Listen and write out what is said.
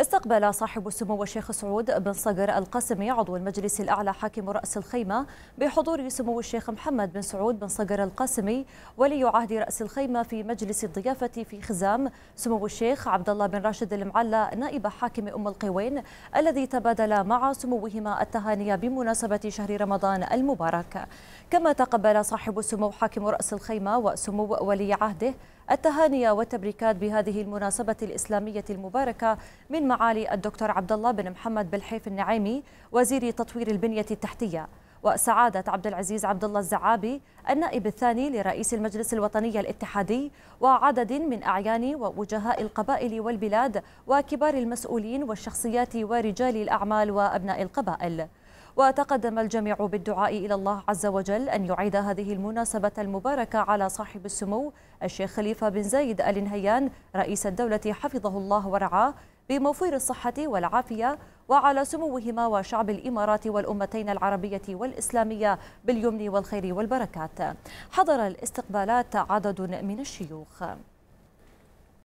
استقبل صاحب السمو الشيخ سعود بن صقر القاسمي عضو المجلس الأعلى حاكم رأس الخيمة بحضور سمو الشيخ محمد بن سعود بن صقر القاسمي ولي عهد رأس الخيمة في مجلس الضيافة في خزام سمو الشيخ عبد الله بن راشد المعلى نائب حاكم أم القوين الذي تبادل مع سموهما التهاني بمناسبة شهر رمضان المبارك كما تقبل صاحب السمو حاكم رأس الخيمة وسمو ولي عهده التهاني والتبريكات بهذه المناسبة الإسلامية المباركة من معالي الدكتور عبد الله بن محمد بالحيف النعيمي وزير تطوير البنية التحتية وسعادة عبد العزيز عبد الله الزعابي النائب الثاني لرئيس المجلس الوطني الاتحادي وعدد من أعيان ووجهاء القبائل والبلاد وكبار المسؤولين والشخصيات ورجال الأعمال وأبناء القبائل وتقدم الجميع بالدعاء إلى الله عز وجل أن يعيد هذه المناسبة المباركة على صاحب السمو الشيخ خليفة بن زايد آل نهيان رئيس الدولة حفظه الله ورعاه بموفير الصحة والعافية وعلى سموهما وشعب الإمارات والأمتين العربية والإسلامية باليمن والخير والبركات حضر الاستقبالات عدد من الشيوخ